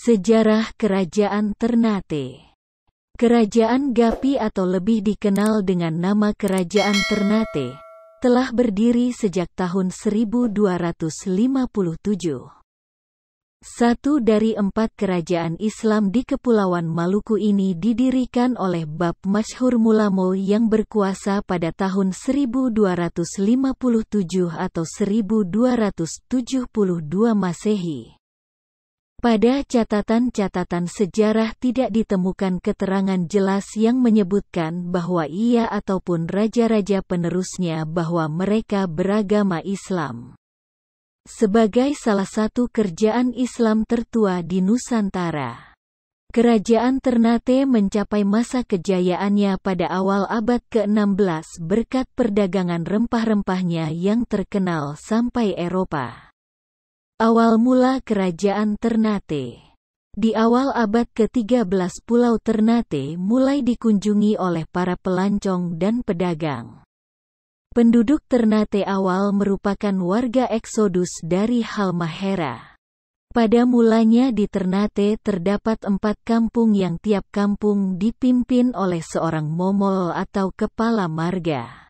Sejarah Kerajaan Ternate Kerajaan Gapi atau lebih dikenal dengan nama Kerajaan Ternate, telah berdiri sejak tahun 1257. Satu dari empat kerajaan Islam di Kepulauan Maluku ini didirikan oleh Bab Mashur Mulamo yang berkuasa pada tahun 1257 atau 1272 Masehi. Pada catatan-catatan sejarah tidak ditemukan keterangan jelas yang menyebutkan bahwa ia ataupun raja-raja penerusnya bahwa mereka beragama Islam. Sebagai salah satu kerjaan Islam tertua di Nusantara, Kerajaan Ternate mencapai masa kejayaannya pada awal abad ke-16 berkat perdagangan rempah-rempahnya yang terkenal sampai Eropa. Awal mula kerajaan Ternate Di awal abad ke-13 pulau Ternate mulai dikunjungi oleh para pelancong dan pedagang. Penduduk Ternate awal merupakan warga eksodus dari Halmahera. Pada mulanya di Ternate terdapat empat kampung yang tiap kampung dipimpin oleh seorang momol atau kepala marga.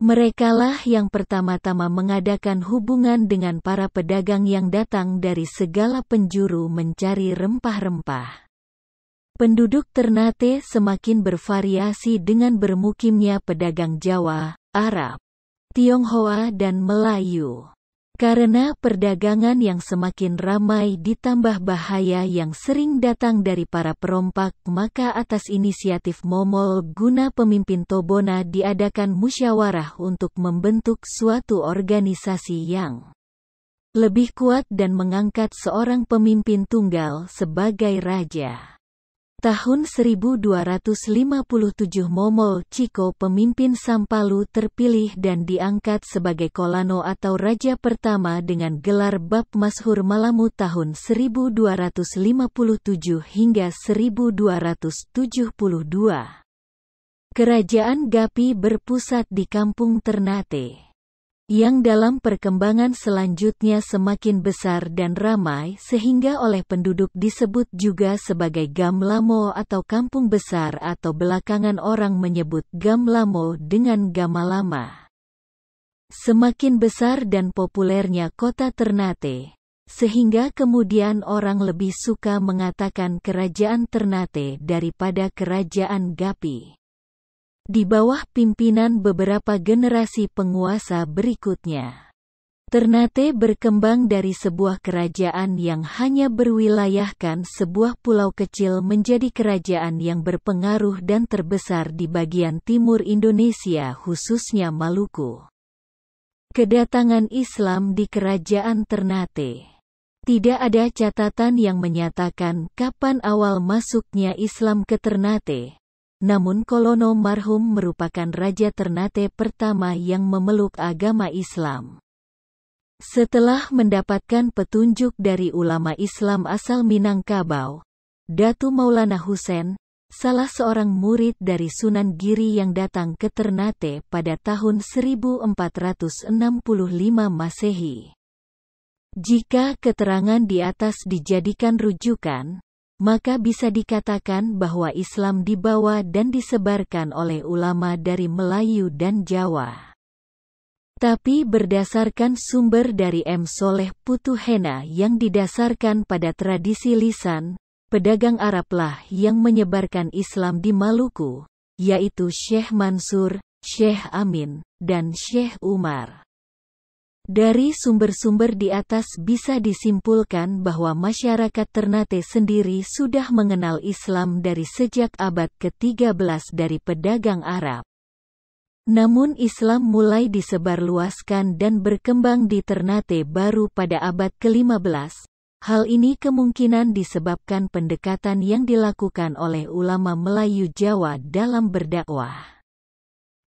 Merekalah yang pertama-tama mengadakan hubungan dengan para pedagang yang datang dari segala penjuru mencari rempah-rempah. Penduduk Ternate semakin bervariasi dengan bermukimnya pedagang Jawa, Arab, Tionghoa dan Melayu. Karena perdagangan yang semakin ramai ditambah bahaya yang sering datang dari para perompak, maka atas inisiatif Momol guna pemimpin Tobona diadakan musyawarah untuk membentuk suatu organisasi yang lebih kuat dan mengangkat seorang pemimpin tunggal sebagai raja. Tahun 1257 Momo Chico pemimpin Sampalu terpilih dan diangkat sebagai Kolano atau Raja pertama dengan gelar Bab Mashur Malamu tahun 1257 hingga 1272. Kerajaan Gapi berpusat di Kampung Ternate yang dalam perkembangan selanjutnya semakin besar dan ramai sehingga oleh penduduk disebut juga sebagai Gamlamo atau Kampung Besar atau belakangan orang menyebut Gamlamo dengan Gamalama. Semakin besar dan populernya kota Ternate, sehingga kemudian orang lebih suka mengatakan Kerajaan Ternate daripada Kerajaan Gapi di bawah pimpinan beberapa generasi penguasa berikutnya. Ternate berkembang dari sebuah kerajaan yang hanya berwilayahkan sebuah pulau kecil menjadi kerajaan yang berpengaruh dan terbesar di bagian timur Indonesia khususnya Maluku. Kedatangan Islam di kerajaan Ternate tidak ada catatan yang menyatakan kapan awal masuknya Islam ke Ternate, namun Kolono marhum merupakan Raja Ternate pertama yang memeluk agama Islam. Setelah mendapatkan petunjuk dari ulama Islam asal Minangkabau, Datu Maulana Husen, salah seorang murid dari Sunan Giri yang datang ke Ternate pada tahun 1465 Masehi. Jika keterangan di atas dijadikan rujukan, maka bisa dikatakan bahwa Islam dibawa dan disebarkan oleh ulama dari Melayu dan Jawa. Tapi berdasarkan sumber dari M. Soleh Putuhena yang didasarkan pada tradisi lisan, pedagang Arablah yang menyebarkan Islam di Maluku, yaitu Syekh Mansur, Syekh Amin, dan Syekh Umar. Dari sumber-sumber di atas bisa disimpulkan bahwa masyarakat Ternate sendiri sudah mengenal Islam dari sejak abad ke-13 dari pedagang Arab. Namun Islam mulai disebarluaskan dan berkembang di Ternate baru pada abad ke-15. Hal ini kemungkinan disebabkan pendekatan yang dilakukan oleh ulama Melayu Jawa dalam berdakwah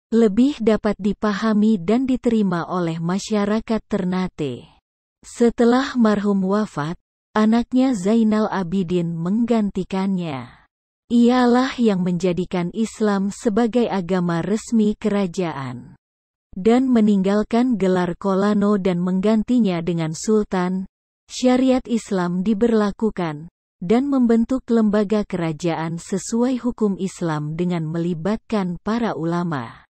lebih dapat dipahami dan diterima oleh masyarakat Ternate. Setelah marhum wafat, anaknya Zainal Abidin menggantikannya. Ialah yang menjadikan Islam sebagai agama resmi kerajaan dan meninggalkan gelar kolano dan menggantinya dengan sultan. Syariat Islam diberlakukan dan membentuk lembaga kerajaan sesuai hukum Islam dengan melibatkan para ulama.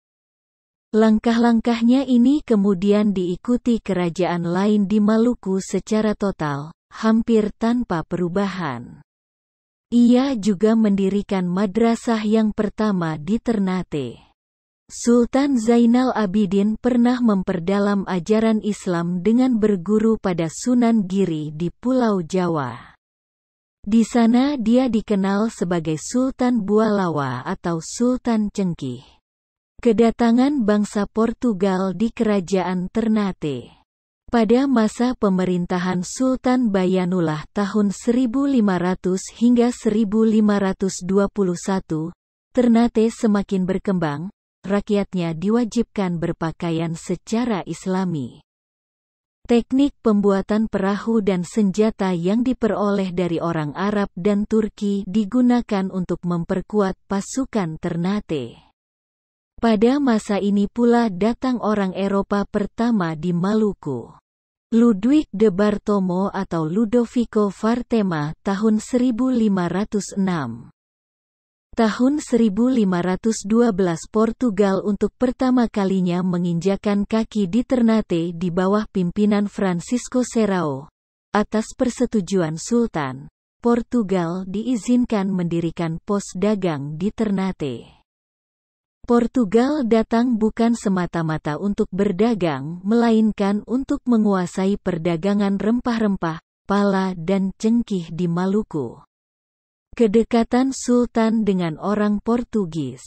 Langkah-langkahnya ini kemudian diikuti kerajaan lain di Maluku secara total, hampir tanpa perubahan. Ia juga mendirikan madrasah yang pertama di Ternate. Sultan Zainal Abidin pernah memperdalam ajaran Islam dengan berguru pada Sunan Giri di Pulau Jawa. Di sana dia dikenal sebagai Sultan Bualawa atau Sultan Cengkih. Kedatangan bangsa Portugal di Kerajaan Ternate pada masa pemerintahan Sultan Bayanullah tahun 1500 hingga 1521, Ternate semakin berkembang, rakyatnya diwajibkan berpakaian secara islami. Teknik pembuatan perahu dan senjata yang diperoleh dari orang Arab dan Turki digunakan untuk memperkuat pasukan Ternate. Pada masa ini pula datang orang Eropa pertama di Maluku. Ludwig de Bartomo atau Ludovico Fartema, tahun 1506. Tahun 1512 Portugal untuk pertama kalinya menginjakan kaki di Ternate di bawah pimpinan Francisco Serrao. Atas persetujuan Sultan, Portugal diizinkan mendirikan pos dagang di Ternate. Portugal datang bukan semata-mata untuk berdagang, melainkan untuk menguasai perdagangan rempah-rempah, pala dan cengkih di Maluku. Kedekatan Sultan dengan orang Portugis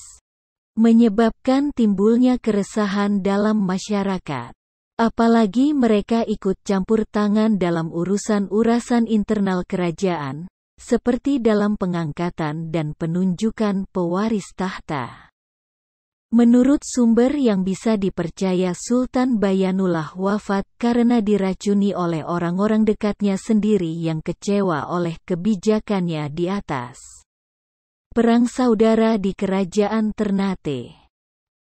menyebabkan timbulnya keresahan dalam masyarakat. Apalagi mereka ikut campur tangan dalam urusan urusan internal kerajaan, seperti dalam pengangkatan dan penunjukan pewaris tahta. Menurut sumber yang bisa dipercaya Sultan Bayanullah wafat karena diracuni oleh orang-orang dekatnya sendiri yang kecewa oleh kebijakannya di atas. Perang Saudara di Kerajaan Ternate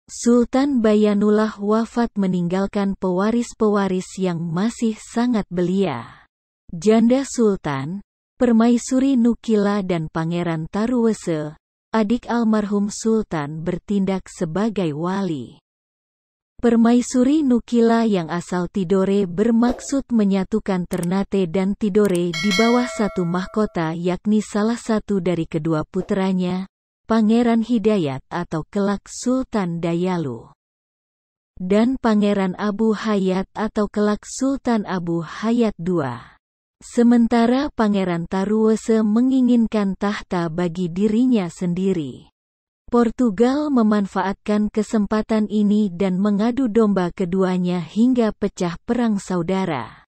Sultan Bayanullah wafat meninggalkan pewaris-pewaris yang masih sangat belia. Janda Sultan, Permaisuri Nukila dan Pangeran Taruwese adik almarhum Sultan bertindak sebagai wali. Permaisuri Nukila yang asal Tidore bermaksud menyatukan Ternate dan Tidore di bawah satu mahkota yakni salah satu dari kedua putranya, Pangeran Hidayat atau kelak Sultan Dayalu. Dan Pangeran Abu Hayat atau kelak Sultan Abu Hayat II. Sementara Pangeran Taruwese menginginkan tahta bagi dirinya sendiri. Portugal memanfaatkan kesempatan ini dan mengadu domba keduanya hingga pecah perang saudara.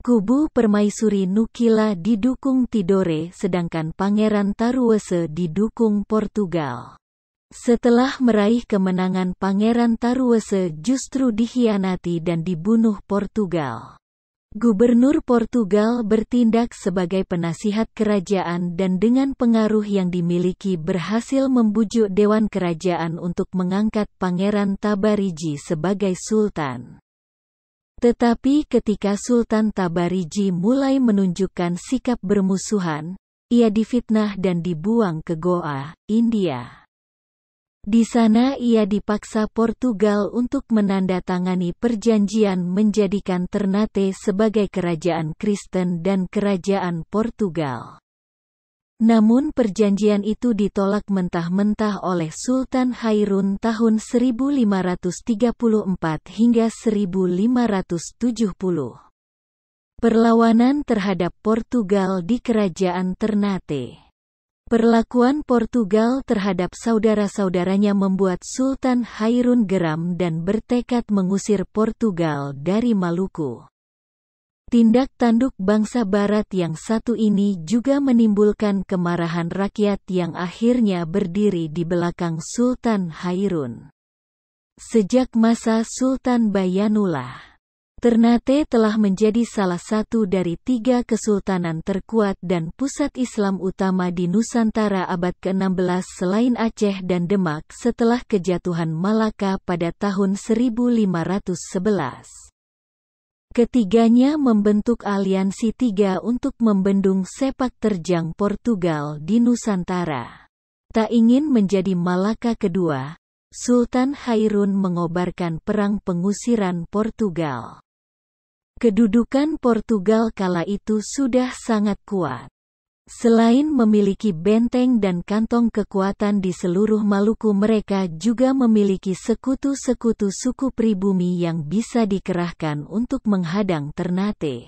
Kubu Permaisuri Nukila didukung Tidore sedangkan Pangeran Taruwese didukung Portugal. Setelah meraih kemenangan Pangeran Taruwese justru dikhianati dan dibunuh Portugal. Gubernur Portugal bertindak sebagai penasihat kerajaan dan dengan pengaruh yang dimiliki berhasil membujuk Dewan Kerajaan untuk mengangkat Pangeran Tabariji sebagai Sultan. Tetapi ketika Sultan Tabariji mulai menunjukkan sikap bermusuhan, ia difitnah dan dibuang ke Goa, India. Di sana ia dipaksa Portugal untuk menandatangani perjanjian menjadikan Ternate sebagai kerajaan Kristen dan kerajaan Portugal. Namun perjanjian itu ditolak mentah-mentah oleh Sultan Hairun tahun 1534 hingga 1570. Perlawanan terhadap Portugal di Kerajaan Ternate Perlakuan Portugal terhadap saudara-saudaranya membuat Sultan Hairun geram dan bertekad mengusir Portugal dari Maluku. Tindak tanduk bangsa Barat yang satu ini juga menimbulkan kemarahan rakyat yang akhirnya berdiri di belakang Sultan Hairun. Sejak masa Sultan Bayanullah Ternate telah menjadi salah satu dari tiga kesultanan terkuat dan pusat Islam utama di Nusantara abad ke-16 selain Aceh dan Demak setelah kejatuhan Malaka pada tahun 1511. Ketiganya membentuk aliansi tiga untuk membendung sepak terjang Portugal di Nusantara. Tak ingin menjadi Malaka kedua, Sultan Hairun mengobarkan perang pengusiran Portugal. Kedudukan Portugal kala itu sudah sangat kuat. Selain memiliki benteng dan kantong kekuatan di seluruh Maluku mereka juga memiliki sekutu-sekutu suku pribumi yang bisa dikerahkan untuk menghadang Ternate.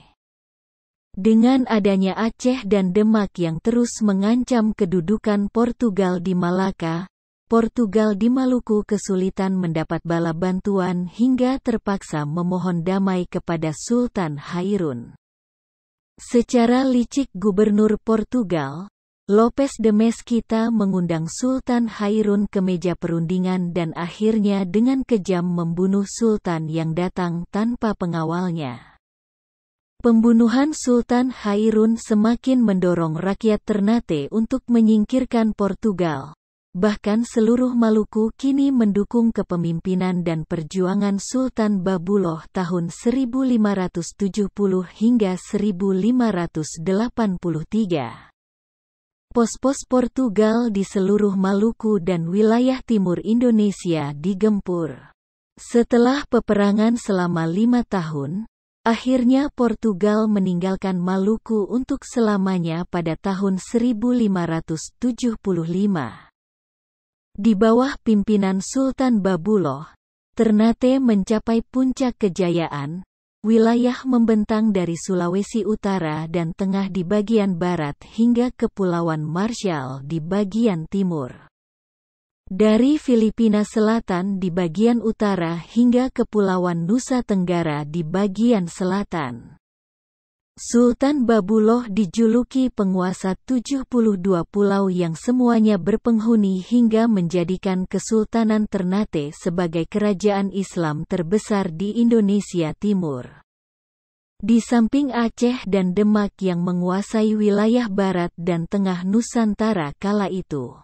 Dengan adanya Aceh dan Demak yang terus mengancam kedudukan Portugal di Malaka, Portugal di Maluku kesulitan mendapat bala bantuan hingga terpaksa memohon damai kepada Sultan Hairun. Secara licik Gubernur Portugal, Lopes de Mesquita mengundang Sultan Hairun ke meja perundingan dan akhirnya dengan kejam membunuh Sultan yang datang tanpa pengawalnya. Pembunuhan Sultan Hairun semakin mendorong rakyat Ternate untuk menyingkirkan Portugal, Bahkan seluruh Maluku kini mendukung kepemimpinan dan perjuangan Sultan Babuloh tahun 1570 hingga 1583. Pos-pos Portugal di seluruh Maluku dan wilayah timur Indonesia digempur. Setelah peperangan selama lima tahun, akhirnya Portugal meninggalkan Maluku untuk selamanya pada tahun 1575. Di bawah pimpinan Sultan Babuloh, Ternate mencapai puncak kejayaan. Wilayah membentang dari Sulawesi Utara dan Tengah di bagian barat hingga Kepulauan Marshall di bagian timur. Dari Filipina Selatan di bagian utara hingga Kepulauan Nusa Tenggara di bagian selatan. Sultan Babuloh dijuluki penguasa 72 pulau yang semuanya berpenghuni hingga menjadikan Kesultanan Ternate sebagai kerajaan Islam terbesar di Indonesia Timur. Di samping Aceh dan Demak yang menguasai wilayah barat dan tengah Nusantara kala itu.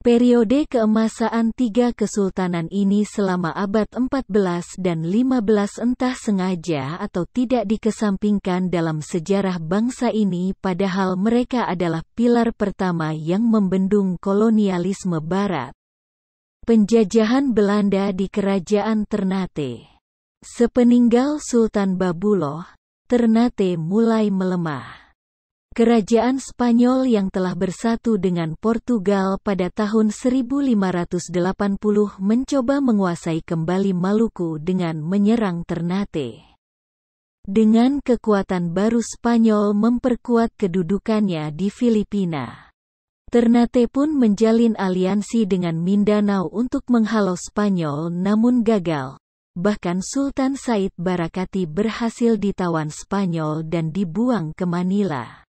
Periode keemasaan tiga kesultanan ini selama abad 14 dan 15 entah sengaja atau tidak dikesampingkan dalam sejarah bangsa ini padahal mereka adalah pilar pertama yang membendung kolonialisme barat. Penjajahan Belanda di Kerajaan Ternate Sepeninggal Sultan Babuloh, Ternate mulai melemah. Kerajaan Spanyol yang telah bersatu dengan Portugal pada tahun 1580 mencoba menguasai kembali Maluku dengan menyerang Ternate. Dengan kekuatan baru Spanyol memperkuat kedudukannya di Filipina. Ternate pun menjalin aliansi dengan Mindanao untuk menghalau Spanyol namun gagal. Bahkan Sultan Said Barakati berhasil ditawan Spanyol dan dibuang ke Manila.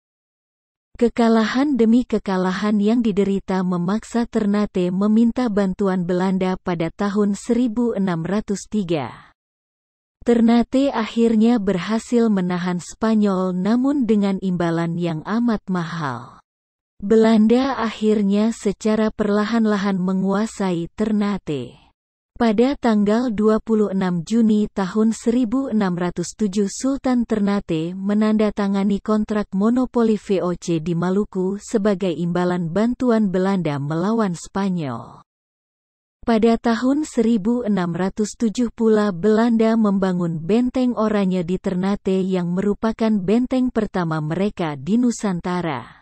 Kekalahan demi kekalahan yang diderita memaksa Ternate meminta bantuan Belanda pada tahun 1603. Ternate akhirnya berhasil menahan Spanyol namun dengan imbalan yang amat mahal. Belanda akhirnya secara perlahan-lahan menguasai Ternate. Pada tanggal 26 Juni tahun 1607 Sultan Ternate menandatangani kontrak monopoli VOC di Maluku sebagai imbalan bantuan Belanda melawan Spanyol. Pada tahun 1607 pula Belanda membangun Benteng Oranye di Ternate yang merupakan benteng pertama mereka di Nusantara.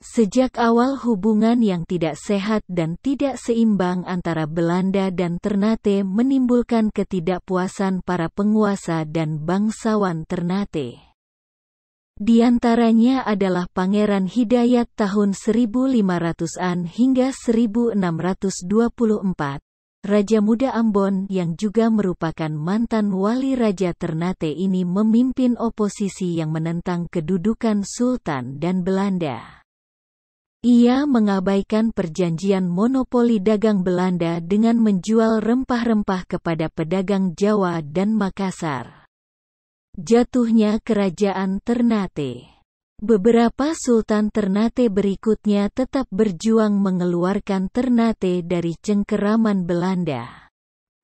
Sejak awal hubungan yang tidak sehat dan tidak seimbang antara Belanda dan Ternate menimbulkan ketidakpuasan para penguasa dan bangsawan Ternate. Di antaranya adalah Pangeran Hidayat tahun 1500-an hingga 1624, Raja Muda Ambon yang juga merupakan mantan wali Raja Ternate ini memimpin oposisi yang menentang kedudukan Sultan dan Belanda. Ia mengabaikan perjanjian monopoli dagang Belanda dengan menjual rempah-rempah kepada pedagang Jawa dan Makassar. Jatuhnya Kerajaan Ternate Beberapa Sultan Ternate berikutnya tetap berjuang mengeluarkan Ternate dari cengkeraman Belanda.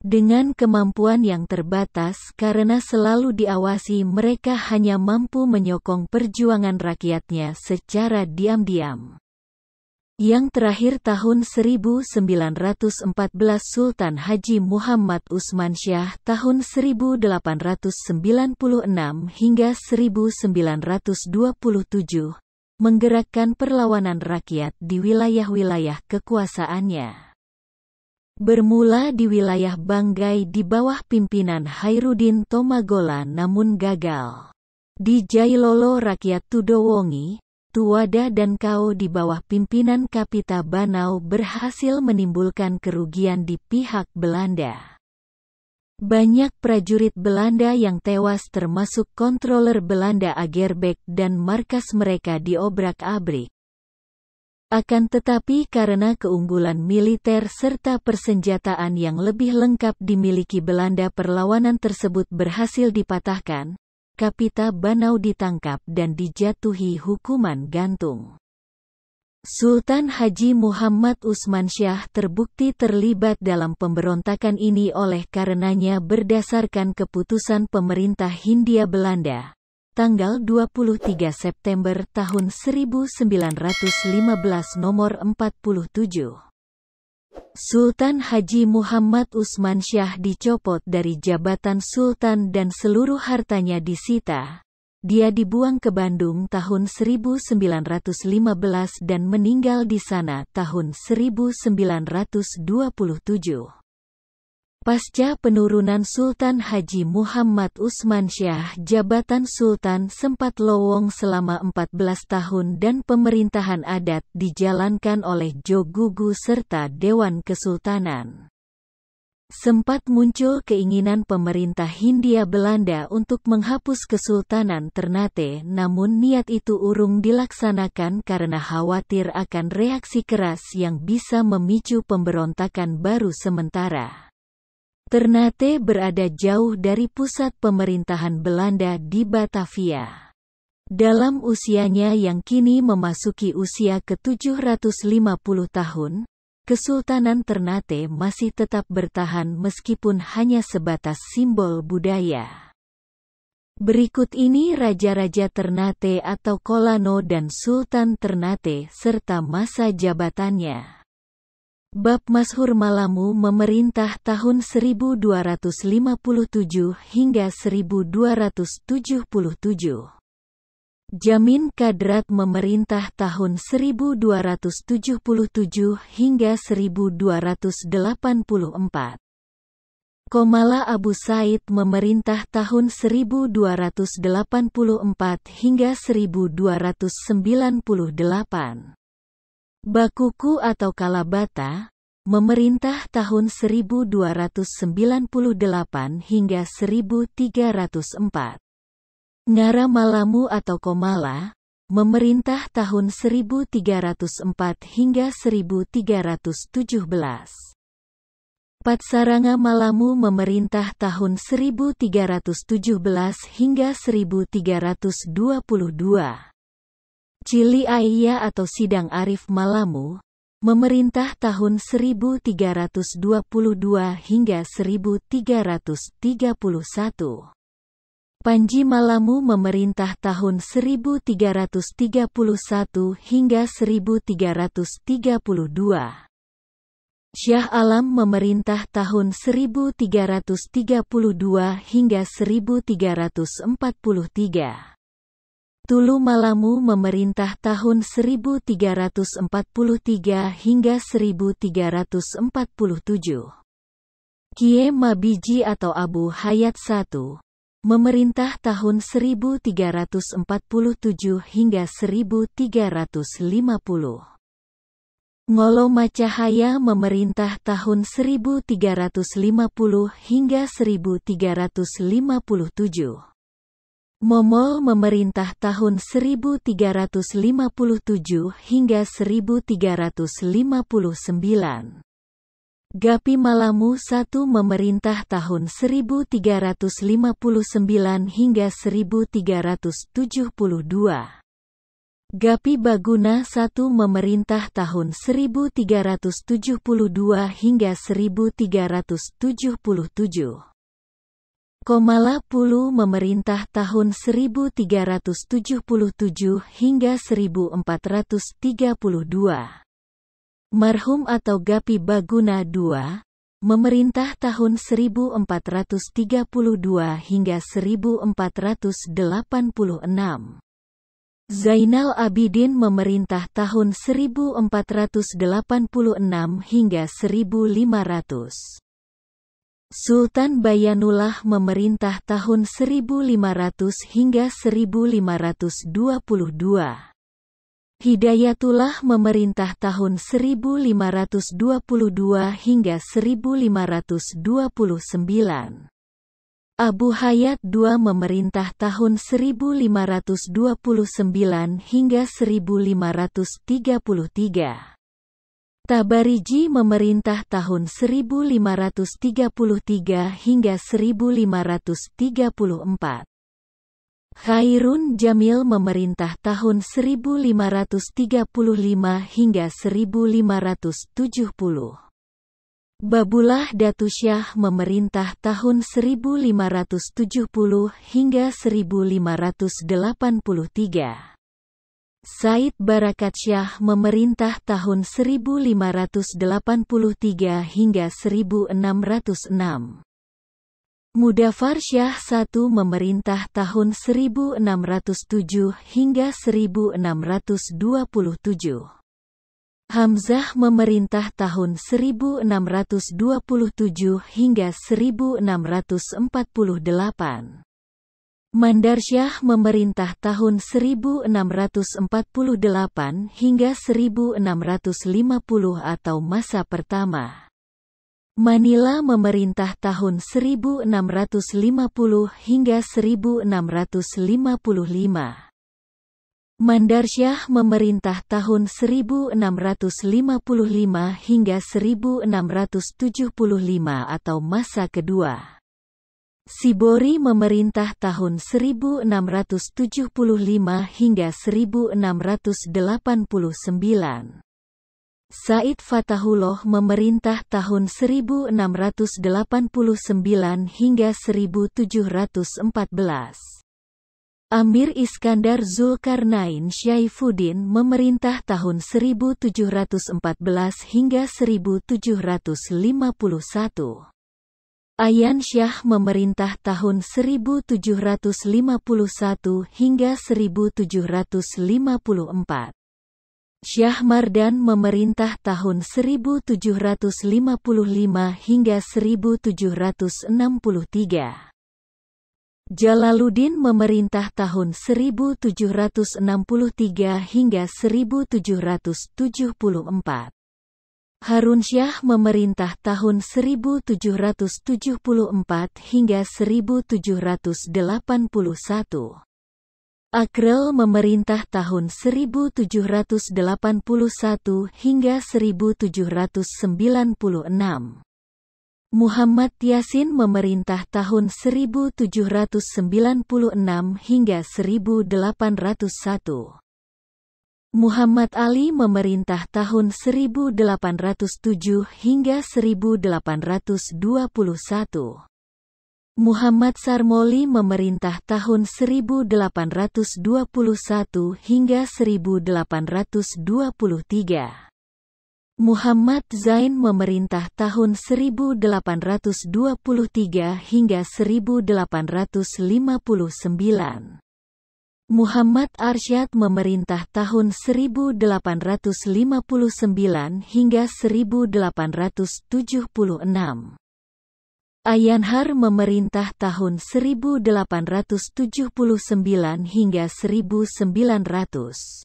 Dengan kemampuan yang terbatas karena selalu diawasi mereka hanya mampu menyokong perjuangan rakyatnya secara diam-diam. Yang terakhir tahun 1914 Sultan Haji Muhammad Usman Syah tahun 1896 hingga 1927, menggerakkan perlawanan rakyat di wilayah-wilayah kekuasaannya. Bermula di wilayah Banggai di bawah pimpinan Hairudin Tomagola namun gagal. Di Jailolo rakyat Tudowongi, Tuwada dan Kao di bawah pimpinan Kapita Banau berhasil menimbulkan kerugian di pihak Belanda. Banyak prajurit Belanda yang tewas termasuk kontroler Belanda Agerbeck dan markas mereka diobrak-abrik. Akan tetapi karena keunggulan militer serta persenjataan yang lebih lengkap dimiliki Belanda perlawanan tersebut berhasil dipatahkan, Kapita Banau ditangkap dan dijatuhi hukuman gantung. Sultan Haji Muhammad Usman Syah terbukti terlibat dalam pemberontakan ini oleh karenanya berdasarkan keputusan pemerintah Hindia Belanda, tanggal 23 September tahun 1915 nomor 47. Sultan Haji Muhammad Usman Syah dicopot dari jabatan Sultan dan seluruh hartanya disita. Dia dibuang ke Bandung tahun 1915 dan meninggal di sana tahun 1927. Pasca penurunan Sultan Haji Muhammad Usman Syah, jabatan Sultan sempat lowong selama 14 tahun dan pemerintahan adat dijalankan oleh Jogugu serta Dewan Kesultanan. Sempat muncul keinginan pemerintah Hindia Belanda untuk menghapus Kesultanan Ternate namun niat itu urung dilaksanakan karena khawatir akan reaksi keras yang bisa memicu pemberontakan baru sementara. Ternate berada jauh dari pusat pemerintahan Belanda di Batavia. Dalam usianya yang kini memasuki usia ke-750 tahun, Kesultanan Ternate masih tetap bertahan meskipun hanya sebatas simbol budaya. Berikut ini Raja-Raja Ternate atau Kolano dan Sultan Ternate serta masa jabatannya. Bab Mashur Malamu memerintah tahun 1257 hingga 1277. Jamin Kadrat memerintah tahun 1277 hingga 1284. Komala Abu Said memerintah tahun 1284 hingga 1298. Bakuku atau Kalabata, memerintah tahun 1298 hingga 1304. Malamu atau Komala, memerintah tahun 1304 hingga 1317. Patsaranga Malamu memerintah tahun 1317 hingga 1322. Cili Aiya atau Sidang Arif Malamu, memerintah tahun 1322 hingga 1331. Panji Malamu memerintah tahun 1331 hingga 1332. Syah Alam memerintah tahun 1332 hingga 1343. Tulu Malamu memerintah tahun 1343 hingga 1347. Kie Mabiji atau Abu Hayat I memerintah tahun 1347 hingga 1350. Ngolo Macahaya memerintah tahun 1350 hingga 1357. Momol memerintah tahun 1357 hingga 1359. Gapi Malamu I memerintah tahun 1359 hingga 1372. Gapi Baguna I memerintah tahun 1372 hingga 1377. Komala Pulu memerintah tahun 1377 hingga 1432. Marhum atau Gapi Baguna II, memerintah tahun 1432 hingga 1486. Zainal Abidin memerintah tahun 1486 hingga 1500. Sultan Bayanullah memerintah tahun 1500 hingga 1522. Hidayatullah memerintah tahun 1522 hingga 1529. Abu Hayat II memerintah tahun 1529 hingga 1533. Tabariji memerintah tahun 1533 hingga 1534. Khairun Jamil memerintah tahun 1535 hingga 1570. Babullah Datusyah memerintah tahun 1570 hingga 1583. Said Barakat Syah memerintah tahun 1583 hingga 1606. Mudafar Syah I memerintah tahun 1607 hingga 1627. Hamzah memerintah tahun 1627 hingga 1648. Mandarsyah memerintah tahun 1648 hingga 1650 atau masa pertama. Manila memerintah tahun 1650 hingga 1655. Mandarsyah memerintah tahun 1655 hingga 1675 atau masa kedua. Sibori memerintah tahun 1675 hingga 1689. Said Fatahullah memerintah tahun 1689 hingga 1714. Amir Iskandar Zulkarnain Syaifuddin memerintah tahun 1714 hingga 1751. Ayan Syah memerintah tahun 1751 hingga 1754. Syah Mardan memerintah tahun 1755 hingga 1763. Jalaluddin memerintah tahun 1763 hingga 1774. Harun Syah memerintah tahun 1774 hingga 1781. Akrel memerintah tahun 1781 hingga 1796. Muhammad Yasin memerintah tahun 1796 hingga 1801. Muhammad Ali memerintah tahun 1807 hingga 1821. Muhammad Sarmoli memerintah tahun 1821 hingga 1823. Muhammad Zain memerintah tahun 1823 hingga 1859. Muhammad Arsyad memerintah tahun 1859 hingga 1876. Ayanhar memerintah tahun 1879 hingga 1900.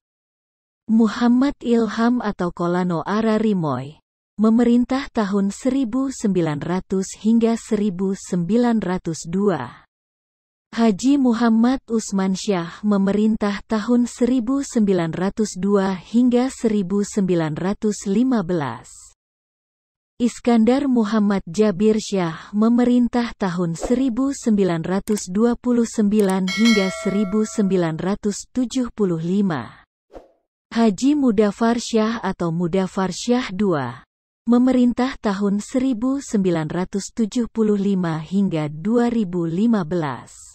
Muhammad Ilham atau Kolano Ararimoy memerintah tahun 1900 hingga 1902. Haji Muhammad Usman Syah memerintah tahun 1902 hingga 1915. Iskandar Muhammad Jabir Syah memerintah tahun 1929 hingga 1975. Haji Mudafar Syah atau Mudafar Syah II memerintah tahun 1975 hingga 2015.